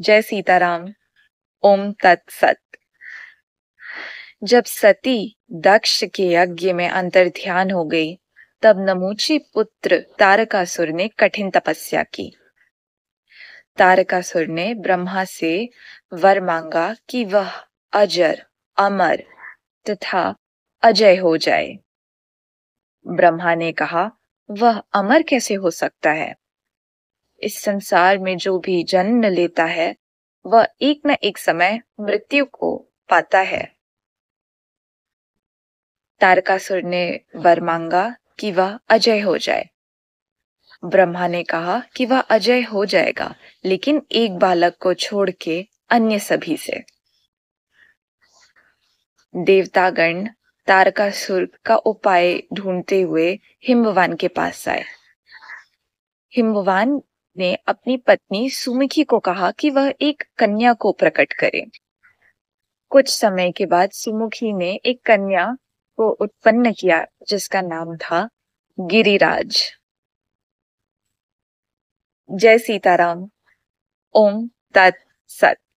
जय सीताराम ओम तत्सत जब सती दक्ष के यज्ञ में अंतर ध्यान हो गई तब नमूची पुत्र तारकासुर ने कठिन तपस्या की तारकासुर ने ब्रह्मा से वर मांगा कि वह अजर अमर तथा अजय हो जाए ब्रह्मा ने कहा वह अमर कैसे हो सकता है इस संसार में जो भी जन्म लेता है वह एक न एक समय मृत्यु को पाता है तारकासुर ने वर मांगा कि वह अजय हो जाए ब्रह्मा ने कहा कि वह अजय हो जाएगा लेकिन एक बालक को छोड़ के अन्य सभी से देवतागण तारकासुर का उपाय ढूंढते हुए हिमवान के पास आए हिमवान ने अपनी पत्नी सुमुखी को कहा कि वह एक कन्या को प्रकट करे कुछ समय के बाद सुमुखी ने एक कन्या को उत्पन्न किया जिसका नाम था गिरिराज जय सीताराम ओम तत् सत